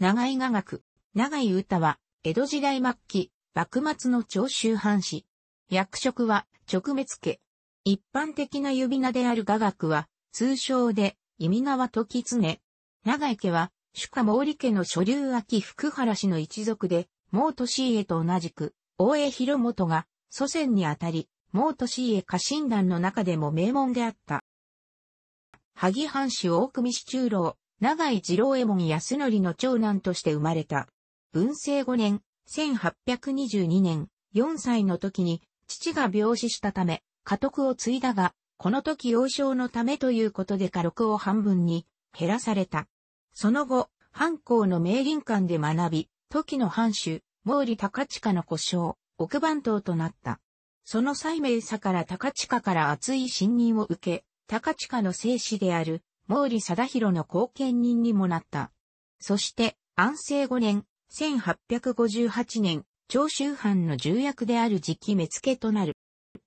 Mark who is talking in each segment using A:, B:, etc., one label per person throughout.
A: 長井雅楽、長井歌は、江戸時代末期、幕末の長州藩士。役職は、直滅家。一般的な指名である雅楽は、通称で、意味縄時常。長井家は、主家毛利家の所流秋福原氏の一族で、毛利家と同じく、大江広元が、祖先にあたり、毛利家家臣団の中でも名門であった。萩藩士大組市中郎、長井次郎衛門康則の長男として生まれた。文政5年、1822年、4歳の時に、父が病死したため、家督を継いだが、この時幼少のためということで家禄を半分に減らされた。その後、藩校の名林館で学び、時の藩主、毛利高近の故障、奥番頭となった。その際明さから高近から厚い信任を受け、高近の生死である毛利貞弘の後見人にもなった。そして、安政5年、1858年、長州藩の重役である時期目付となる。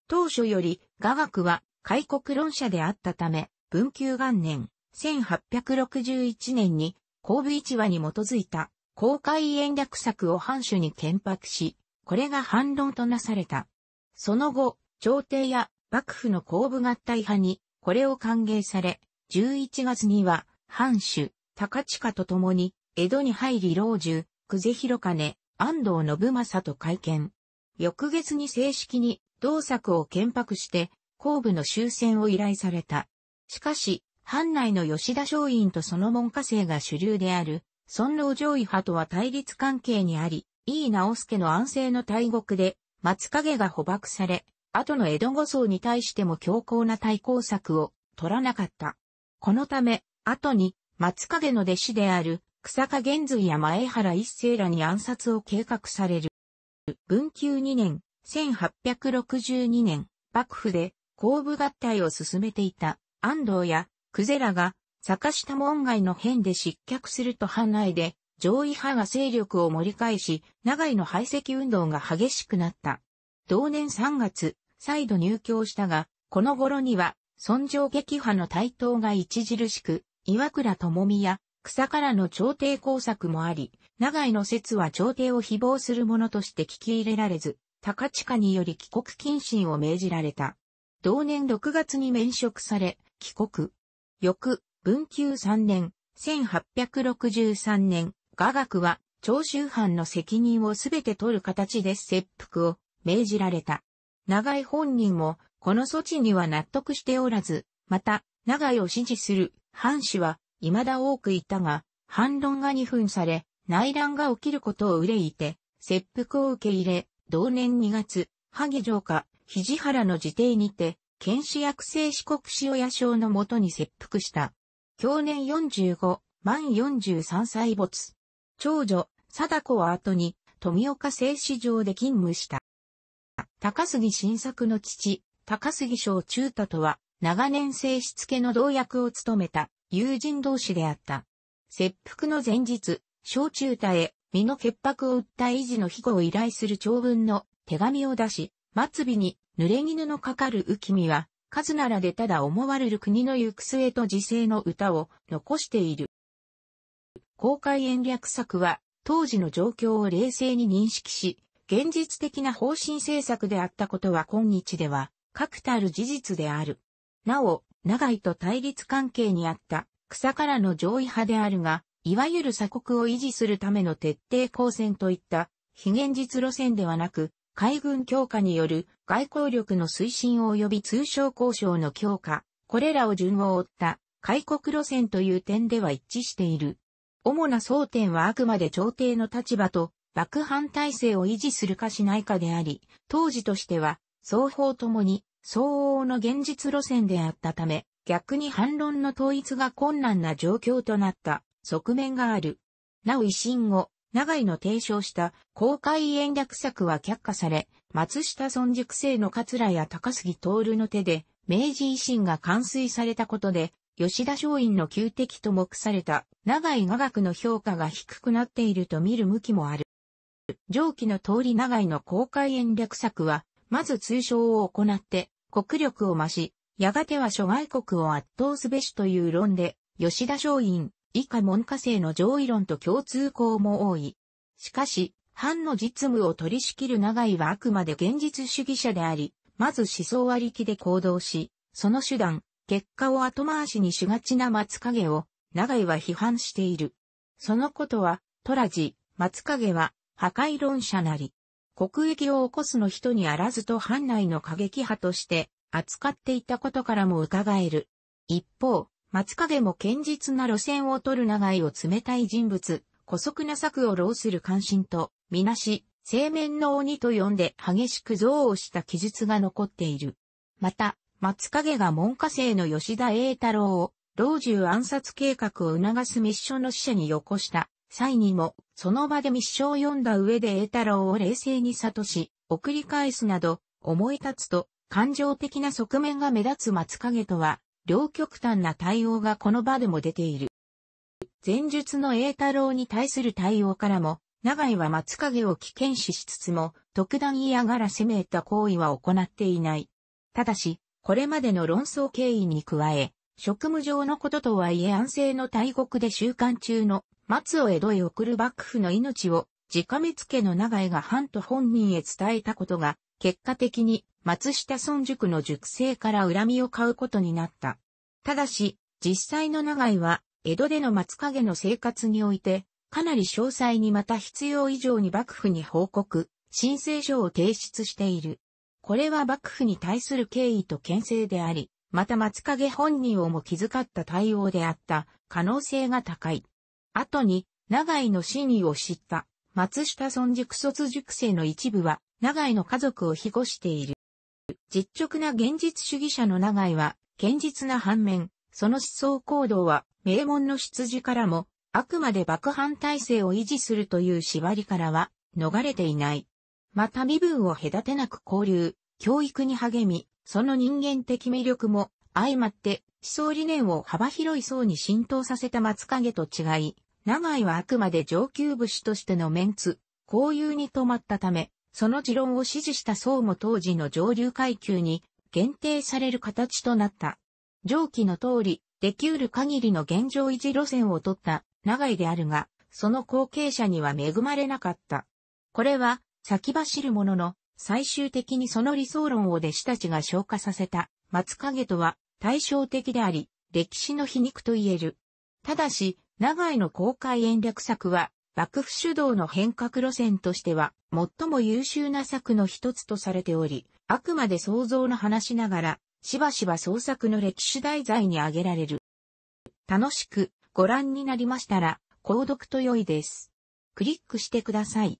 A: 当初より、雅楽は、開国論者であったため、文久元年、1861年に、神戸一話に基づいた、公開延略策を藩主に建白し、これが反論となされた。その後、朝廷や幕府の公部合体派に、これを歓迎され、11月には、藩主、高近と共に、江戸に入り老中、久世広金、安藤信正と会見。翌月に正式に、同作を建白して、後部の終戦を依頼された。しかし、藩内の吉田松陰とその門下生が主流である、尊老上位派とは対立関係にあり、井伊直輔の安政の大国で、松影が捕獲され、後の江戸五層に対しても強硬な対抗策を取らなかった。このため、後に、松影の弟子である、草加玄瑞や前原一世らに暗殺を計画される。文久2年、1862年、幕府で、後部合体を進めていた、安藤や、クゼラが、坂下門外の変で失脚すると判内で、上位派が勢力を盛り返し、長井の排斥運動が激しくなった。同年3月、再度入居したが、この頃には尊上撃破の台頭が著しく、岩倉智美や草からの朝廷工作もあり、長井の説は朝廷を誹謗する者として聞き入れられず、高地下により帰国謹慎を命じられた。同年6月に免職され、帰国。翌、文久3年、1863年、雅楽は、長州藩の責任をすべて取る形で切腹を命じられた。長井本人もこの措置には納得しておらず、また、長井を支持する藩士は未だ多くいたが、反論が二分され、内乱が起きることを憂いて、切腹を受け入れ、同年2月、萩城下、肘原の自邸にて、剣士役制四国塩屋省のもとに切腹した。去年45、万43歳没。長女、貞子は後に、富岡製糸場で勤務した。高杉晋作の父、高杉小中太とは、長年正つけの同役を務めた友人同士であった。切腹の前日、小中太へ身の潔白を訴え維持の庇護を依頼する長文の手紙を出し、末尾に濡れ衣のかかる浮身は、数ならでただ思われる国の行く末と時制の歌を残している。公開演略策は、当時の状況を冷静に認識し、現実的な方針政策であったことは今日では確たる事実である。なお、長井と対立関係にあった草からの上位派であるが、いわゆる鎖国を維持するための徹底抗戦といった非現実路線ではなく、海軍強化による外交力の推進及び通商交渉の強化、これらを順を追った開国路線という点では一致している。主な争点はあくまで朝廷の立場と幕藩体制を維持するかしないかであり、当時としては双方ともに相応の現実路線であったため、逆に反論の統一が困難な状況となった側面がある。なお維新後、長井の提唱した公開演略策は却下され、松下村塾生の桂や高杉徹の手で、明治維新が完遂されたことで、吉田松陰の旧敵と目された長井雅楽の評価が低くなっていると見る向きもある。上記の通り長井の公開演略策は、まず通称を行って、国力を増し、やがては諸外国を圧倒すべしという論で、吉田松陰、以下文科生の上位論と共通項も多い。しかし、藩の実務を取り仕切る長井はあくまで現実主義者であり、まず思想ありきで行動し、その手段、結果を後回しにしがちな松影を、長井は批判している。そのことは、虎ラ松影は、破壊論者なり。国益を起こすの人にあらずと藩内の過激派として扱っていたことからも伺える。一方、松影も堅実な路線を取る長井を冷たい人物、古速な策を浪する関心と、みなし、青面の鬼と呼んで激しく憎悪した記述が残っている。また、松影が門下生の吉田栄太郎を、老中暗殺計画を促す密書の使者によこした際にも、その場で密書を読んだ上で栄太郎を冷静に諭し、送り返すなど、思い立つと、感情的な側面が目立つ松影とは、両極端な対応がこの場でも出ている。前述の栄太郎に対する対応からも、長井は松影を危険視しつつも、特段嫌がらせめた行為は行っていない。ただし、これまでの論争経緯に加え、職務上のこととはいえ安政の大国で習慣中の松を江戸へ送る幕府の命を、直目付の長江が藩と本人へ伝えたことが、結果的に松下村塾の塾生から恨みを買うことになった。ただし、実際の長井は、江戸での松影の生活において、かなり詳細にまた必要以上に幕府に報告、申請書を提出している。これは幕府に対する敬意と牽制であり、また松影本人をも気遣った対応であった可能性が高い。後に、長井の真意を知った、松下村塾卒塾生の一部は、長井の家族を庇護している。実直な現実主義者の長井は、堅実な反面、その思想行動は、名門の出自からも、あくまで爆犯体制を維持するという縛りからは、逃れていない。また身分を隔てなく交流、教育に励み、その人間的魅力も、相まって、思想理念を幅広い層に浸透させた松影と違い、長井はあくまで上級武士としてのメンツ、交友に止まったため、その持論を支持した層も当時の上流階級に限定される形となった。上記の通り、できうる限りの現状維持路線を取った長井であるが、その後継者には恵まれなかった。これは、先走るものの、最終的にその理想論を弟子たちが消化させた松影とは対照的であり、歴史の皮肉と言える。ただし、長井の公開演略策は、幕府主導の変革路線としては、最も優秀な策の一つとされており、あくまで想像の話ながら、しばしば創作の歴史題材に挙げられる。楽しくご覧になりましたら、購読と良いです。クリックしてください。